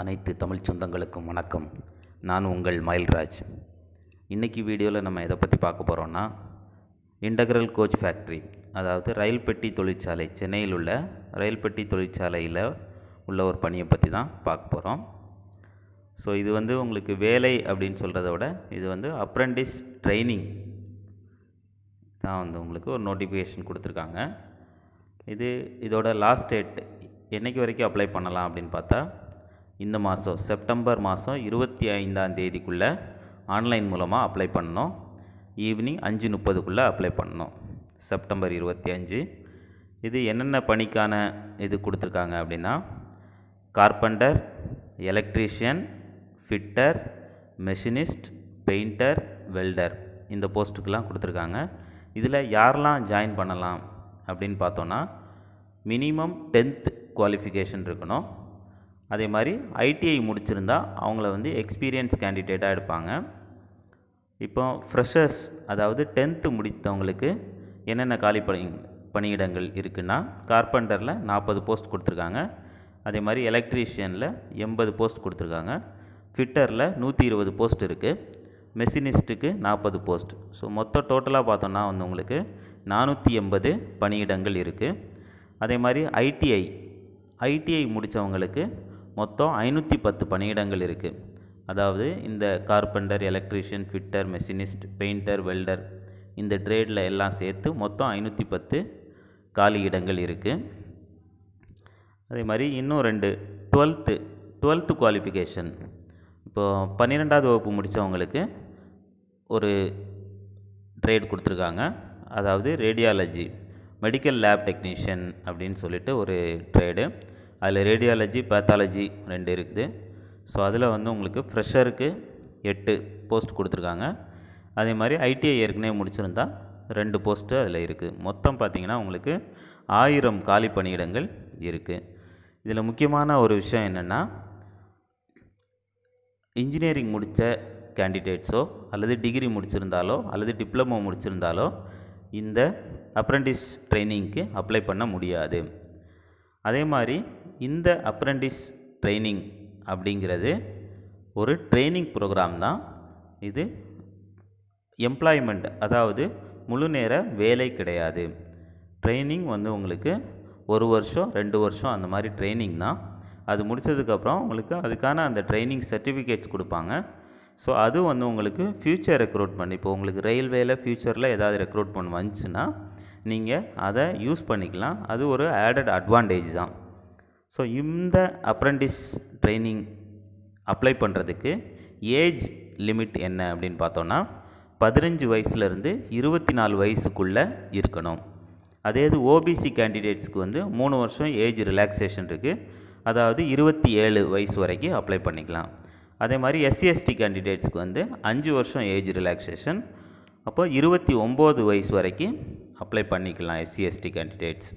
அனைத்து தமிழ் சொந்தங்களுக்கும் வணக்கம் நான் உங்கள் மயில்ராஜ் இன்றைக்கி வீடியோவில் நம்ம எதை பற்றி பார்க்க போகிறோன்னா இன்டகரல் கோச் ஃபேக்ட்ரி அதாவது ரயில் பெட்டி தொழிற்சாலை சென்னையில் உள்ள ரயில் பெட்டி தொழிற்சாலையில் உள்ள ஒரு பணியை பற்றி தான் பார்க்க போகிறோம் ஸோ இது வந்து உங்களுக்கு வேலை அப்படின்னு சொல்கிறத விட இது வந்து அப்ரெண்டிஸ் ட்ரைனிங் தான் வந்து உங்களுக்கு ஒரு நோட்டிஃபிகேஷன் கொடுத்துருக்காங்க இது இதோட லாஸ்ட் டேட் என்றைக்கு வரைக்கும் அப்ளை பண்ணலாம் அப்படின்னு பார்த்தா இந்த மாதம் செப்டம்பர் மாதம் இருபத்தி ஐந்தாம் தேதிக்குள்ளே ஆன்லைன் மூலமாக அப்ளை பண்ணோம் ஈவினிங் அஞ்சு முப்பதுக்குள்ளே அப்ளை பண்ணோம் செப்டம்பர் இருபத்தி அஞ்சு இது என்னென்ன பணிக்கான இது கொடுத்துருக்காங்க அப்படின்னா carpenter electrician fitter machinist painter welder இந்த போஸ்ட்டுக்கெலாம் கொடுத்துருக்காங்க இதில் யாரெல்லாம் ஜாயின் பண்ணலாம் அப்படின்னு பார்த்தோன்னா மினிமம் டென்த் குவாலிஃபிகேஷன் இருக்கணும் அதே மாதிரி ஐடிஐ முடிச்சிருந்தா அவங்கள வந்து எக்ஸ்பீரியன்ஸ் கேண்டிடேட்டாக எடுப்பாங்க இப்போ ஃப்ரெஷர்ஸ் அதாவது டென்த்து முடித்தவங்களுக்கு என்னென்ன காலி பணி பணியிடங்கள் இருக்குன்னா கார்பெண்டரில் நாற்பது போஸ்ட் கொடுத்துருக்காங்க அதே மாதிரி எலக்ட்ரீஷியனில் எண்பது போஸ்ட் கொடுத்துருக்காங்க ஃபிட்டரில் நூற்றி இருபது போஸ்ட் இருக்குது மெஷினிஸ்ட்டுக்கு நாற்பது போஸ்ட் ஸோ மொத்தம் டோட்டலாக பார்த்தோன்னா வந்து உங்களுக்கு நானூற்றி எண்பது பணியிடங்கள் இருக்குது அதே மாதிரி ஐடிஐ ஐடிஐ முடித்தவங்களுக்கு மொத்தம் ஐநூற்றி பத்து பணியிடங்கள் இருக்குது அதாவது இந்த carpenter electrician fitter machinist painter welder இந்த ட்ரேடில் எல்லாம் சேர்த்து மொத்தம் ஐநூற்றி பத்து காலி இடங்கள் இருக்குது அதே மாதிரி இன்னும் ரெண்டு டுவெல்த்து டுவெல்த்து குவாலிஃபிகேஷன் இப்போது பன்னிரெண்டாவது வகுப்பு முடித்தவங்களுக்கு ஒரு ட்ரேட் கொடுத்துருக்காங்க அதாவது ரேடியாலஜி மெடிக்கல் லேப் டெக்னீஷியன் அப்படின்னு சொல்லிட்டு ஒரு ட்ரேடு அதில் ரேடியாலஜி பேத்தாலஜி ரெண்டு இருக்குது ஸோ அதில் வந்து உங்களுக்கு ஃப்ரெஷருக்கு எட்டு போஸ்ட் கொடுத்துருக்காங்க அதே மாதிரி ஐடிஐ ஏற்கனவே முடிச்சிருந்தா ரெண்டு போஸ்ட்டு அதில் இருக்குது மொத்தம் பார்த்திங்கன்னா உங்களுக்கு ஆயிரம் காலி பணியிடங்கள் இருக்குது இதில் முக்கியமான ஒரு விஷயம் என்னென்னா இன்ஜினியரிங் முடித்த கேண்டிடேட்ஸோ அல்லது டிகிரி முடிச்சிருந்தாலோ அல்லது டிப்ளமோ முடிச்சிருந்தாலோ இந்த அப்ரெண்டிஸ் ட்ரைனிங்க்கு அப்ளை பண்ண முடியாது அதே மாதிரி இந்த அப்ரெண்டிஸ் ட்ரைனிங் அப்படிங்கிறது ஒரு ட்ரைனிங் ப்ரோக்ராம் தான் இது எம்ப்ளாய்மெண்ட் அதாவது முழு நேர வேலை கிடையாது ட்ரைனிங் வந்து உங்களுக்கு ஒரு வருஷம் ரெண்டு வருஷம் அந்த மாதிரி ட்ரைனிங் தான் அது முடித்ததுக்கப்புறம் உங்களுக்கு அதுக்கான அந்த ட்ரைனிங் சர்டிஃபிகேட்ஸ் கொடுப்பாங்க ஸோ அது வந்து உங்களுக்கு ஃப்யூச்சர் ரெக்ரூட்மெண்ட் இப்போ உங்களுக்கு ரயில்வேயில் ஃப்யூச்சரில் ஏதாவது ரெக்ரூட்மெண்ட் வந்துச்சுன்னா நீங்கள் அதை யூஸ் பண்ணிக்கலாம் அது ஒரு ஆடட் அட்வான்டேஜ் தான் ஸோ இந்த அப்ரெண்டிஸ் ட்ரைனிங் அப்ளை பண்ணுறதுக்கு ஏஜ் லிமிட் என்ன அப்படின்னு பார்த்தோன்னா பதினஞ்சு வயசுலேருந்து இருபத்தி நாலு வயசுக்குள்ளே இருக்கணும் அதே இது ஓபிசி கேண்டிடேட்ஸ்க்கு வந்து மூணு வருஷம் ஏஜ் ரிலாக்ஸேஷன் இருக்குது அதாவது இருபத்தி ஏழு வயசு வரைக்கும் அப்ளை பண்ணிக்கலாம் அதே மாதிரி எஸ்சிஎஸ்டி கேண்டிடேட்ஸ்க்கு வந்து அஞ்சு வருஷம் ஏஜ் ரிலாக்ஸேஷன் அப்போ இருபத்தி ஒம்பது வயசு வரைக்கும் அப்ளை பண்ணிக்கலாம் எஸ்சிஎஸ்டி கேண்டிடேட்ஸ்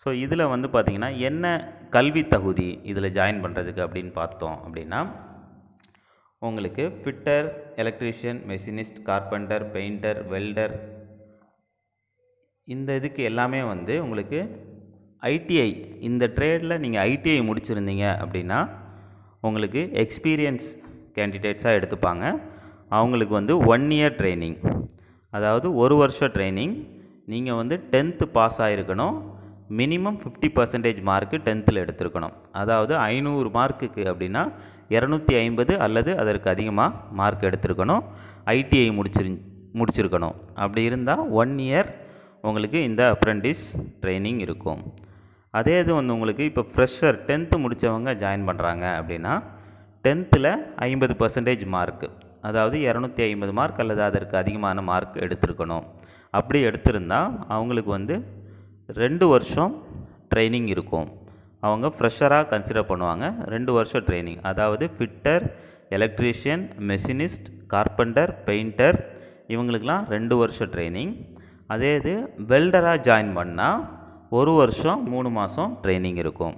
ஸோ இதில் வந்து பார்த்திங்கன்னா என்ன கல்வி தகுதி இதில் ஜாயின் பண்ணுறதுக்கு அப்படின்னு பார்த்தோம் அப்படின்னா உங்களுக்கு fitter electrician machinist carpenter painter welder இந்த இதுக்கு எல்லாமே வந்து உங்களுக்கு ஐடிஐ இந்த ட்ரேடில் நீங்கள் ஐடிஐ முடிச்சிருந்தீங்க அப்படின்னா உங்களுக்கு எக்ஸ்பீரியன்ஸ் கேண்டிடேட்ஸாக எடுத்துப்பாங்க அவங்களுக்கு வந்து ஒன் இயர் ட்ரைனிங் அதாவது ஒரு வருஷம் ட்ரைனிங் நீங்கள் வந்து டென்த்து பாஸ் ஆகிருக்கணும் மினிமம் ஃபிஃப்டி பர்சன்டேஜ் மார்க்கு டென்த்தில் எடுத்திருக்கணும் அதாவது ஐநூறு மார்க்குக்கு அப்படின்னா இரநூத்தி ஐம்பது அல்லது அதற்கு அதிகமாக மார்க் எடுத்திருக்கணும் ஐடிஐ முடிச்சிரு முடிச்சிருக்கணும் அப்படி இருந்தால் ஒன் இயர் உங்களுக்கு இந்த அப்ரெண்டிஸ் ட்ரைனிங் இருக்கும் அதே இது வந்து உங்களுக்கு இப்போ ஃப்ரெஷர் டென்த்து முடித்தவங்க ஜாயின் பண்ணுறாங்க அப்படின்னா டென்த்தில் ஐம்பது பர்சன்டேஜ் மார்க்கு அதாவது இரநூத்தி ஐம்பது மார்க் அல்லது அதற்கு அதிகமான மார்க் எடுத்திருக்கணும் அப்படி எடுத்திருந்தால் அவங்களுக்கு வந்து ரெண்டு வருஷம் ட்ரைனிங் இருக்கும் அவங்க ஃப்ரெஷராக கன்சிடர் பண்ணுவாங்க ரெண்டு வருஷம் ட்ரைனிங் அதாவது fitter electrician machinist carpenter painter இவங்களுக்கெலாம் ரெண்டு வருஷம் ட்ரைனிங் அதே இது வெல்டராக ஜாயின் பண்ணால் ஒரு வருஷம் மூணு மாதம் ட்ரைனிங் இருக்கும்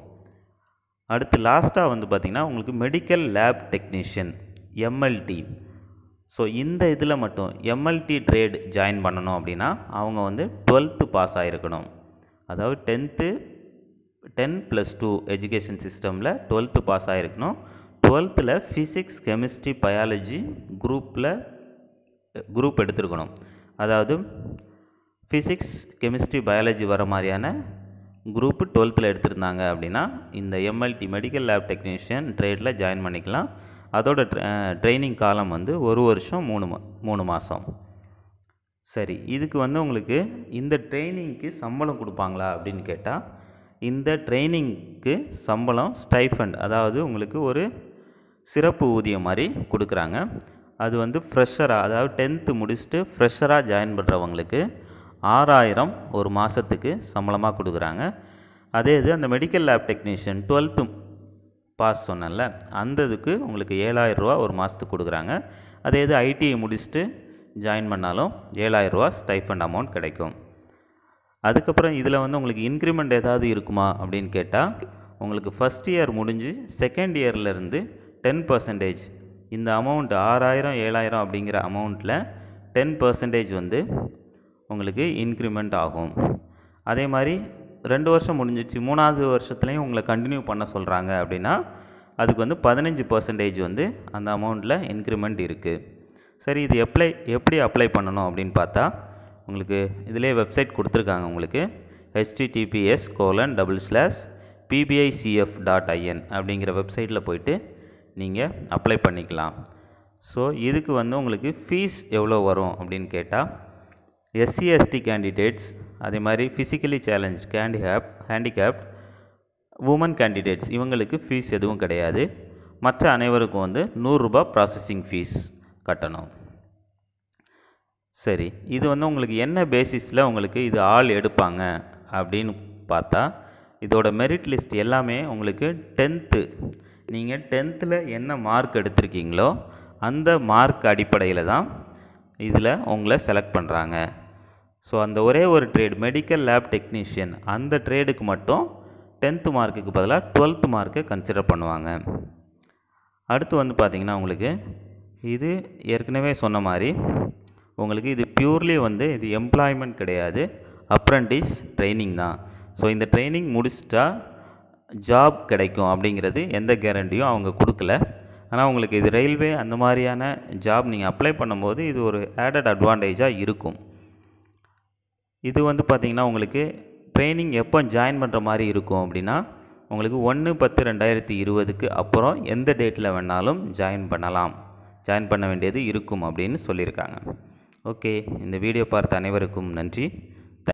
அடுத்து லாஸ்ட்டாக வந்து பார்த்திங்கன்னா உங்களுக்கு medical lab technician MLT so இந்த இதில் மட்டும் எம்எல்டி ட்ரேட் ஜாயின் பண்ணணும் அப்படின்னா அவங்க வந்து டுவெல்த்து பாஸ் ஆகிருக்கணும் அதாவது tenth ten plus two education சிஸ்டமில் டுவெல்த்து பாஸ் ஆகிருக்கணும் டுவெல்த்தில் ஃபிசிக்ஸ் கெமிஸ்ட்ரி பயாலஜி குரூப்பில் குரூப் எடுத்துருக்கணும் அதாவது ஃபிசிக்ஸ் கெமிஸ்ட்ரி பயாலஜி வர மாதிரியான குரூப்பு டுவெல்த்தில் எடுத்திருந்தாங்க அப்படின்னா இந்த எம்எல்டி மெடிக்கல் லேப் டெக்னீஷியன் ட்ரேடில் ஜாயின் பண்ணிக்கலாம் அதோட ட்ரைனிங் காலம் வந்து ஒரு வருஷம் மூணு மூணு மாதம் சரி இதுக்கு வந்து உங்களுக்கு இந்த ட்ரைனிங்க்கு சம்பளம் கொடுப்பாங்களா அப்படின்னு கேட்டால் இந்த ட்ரைனிங்க்கு சம்பளம் ஸ்டைஃபண்ட் அதாவது உங்களுக்கு ஒரு சிறப்பு ஊதியம் மாதிரி கொடுக்குறாங்க அது வந்து ஃப்ரெஷராக அதாவது டென்த்து முடிச்சுட்டு ஃப்ரெஷராக ஜாயின் பண்ணுறவங்களுக்கு ஆறாயிரம் ஒரு மாதத்துக்கு சம்பளமாக கொடுக்குறாங்க அதே இது அந்த medical lab technician twelfth pass சொன்னேன்ல அந்த இதுக்கு உங்களுக்கு ரூபா ஒரு மாதத்துக்கு கொடுக்குறாங்க அதே இது ஐடிஐ e முடிச்சுட்டு ஜாயின் பண்ணாலும் ரூபா ஸ்டைஃபண்ட் அமௌண்ட் கிடைக்கும் அதுக்கப்புறம் இதில் வந்து உங்களுக்கு இன்க்ரிமெண்ட் ஏதாவது இருக்குமா அப்படின்னு கேட்டால் உங்களுக்கு ஃபஸ்ட் இயர் முடிஞ்சு செகண்ட் இயர்லேருந்து டென் பர்சன்டேஜ் இந்த அமௌண்ட் ஆறாயிரம் ஏழாயிரம் அப்படிங்கிற அமௌண்ட்டில் டென் பர்சன்டேஜ் வந்து உங்களுக்கு இன்க்ரிமெண்ட் ஆகும் அதே மாதிரி ரெண்டு வருஷம் முடிஞ்சிச்சு மூணாவது வருஷத்துலேயும் உங்களை கண்டினியூ பண்ண சொல்கிறாங்க அப்படின்னா அதுக்கு வந்து பதினஞ்சு பர்சன்டேஜ் வந்து அந்த அமௌண்ட்டில் இன்க்ரிமெண்ட் இருக்குது சரி இது எப்ளை எப்படி அப்ளை பண்ணணும் அப்படின்னு பார்த்தா உங்களுக்கு இதிலே வெப்சைட் கொடுத்துருக்காங்க உங்களுக்கு HTTPS colon double slash PBICF dot IN அப்படிங்கிற வெப்சைட்டில் போயிட்டு நீங்கள் அப்ளை பண்ணிக்கலாம் ஸோ இதுக்கு வந்து உங்களுக்கு ஃபீஸ் எவ்வளோ வரும் அப்படின்னு கேட்டால் எஸ்சி எஸ்டி கேண்டிடேட்ஸ் அதே மாதிரி physically challenge handicap handicapped women candidates இவங்களுக்கு ஃபீஸ் எதுவும் கிடையாது மற்ற அனைவருக்கும் வந்து நூறுரூபா ப்ராசஸிங் ஃபீஸ் கட்டணும் சரி இது வந்து உங்களுக்கு என்ன பேசிஸில் உங்களுக்கு இது ஆள் எடுப்பாங்க அப்படின்னு பார்த்தா இதோட மெரிட் லிஸ்ட் எல்லாமே உங்களுக்கு டென்த்து நீங்கள் டென்த்தில் என்ன மார்க் எடுத்திருக்கீங்களோ அந்த மார்க் அடிப்படையில் தான் இதில் உங்களை செலக்ட் பண்ணுறாங்க ஸோ அந்த ஒரே ஒரு ட்ரேடு மெடிக்கல் லேப் டெக்னீஷியன் அந்த ட்ரேடுக்கு மட்டும் டென்த்து மார்க்குக்கு பதிலாக டுவெல்த்து மார்க்கை கன்சிடர் பண்ணுவாங்க அடுத்து வந்து பார்த்திங்கன்னா உங்களுக்கு இது ஏற்கனவே சொன்ன மாதிரி உங்களுக்கு இது பியூர்லி வந்து இது எம்ப்ளாய்மெண்ட் கிடையாது அப்ரண்டிஸ் ட்ரைனிங் தான் ஸோ இந்த ட்ரைனிங் முடிச்சிட்டா ஜாப் கிடைக்கும் அப்படிங்கிறது எந்த கேரண்டியும் அவங்க கொடுக்கல ஆனால் உங்களுக்கு இது ரயில்வே அந்த மாதிரியான ஜாப் நீங்கள் அப்ளை பண்ணும்போது இது ஒரு ஆடட் அட்வான்டேஜாக இருக்கும் இது வந்து பார்த்திங்கன்னா உங்களுக்கு ட்ரைனிங் எப்போ ஜாயின் பண்ணுற மாதிரி இருக்கும் அப்படின்னா உங்களுக்கு ஒன்று பத்து ரெண்டாயிரத்தி இருபதுக்கு அப்புறம் எந்த டேட்டில் வேணாலும் ஜாயின் பண்ணலாம் ஜாயின் பண்ண வேண்டியது இருக்கும் அப்படின்னு சொல்லியிருக்காங்க ஓகே இந்த வீடியோ பார்த்த அனைவருக்கும் நன்றி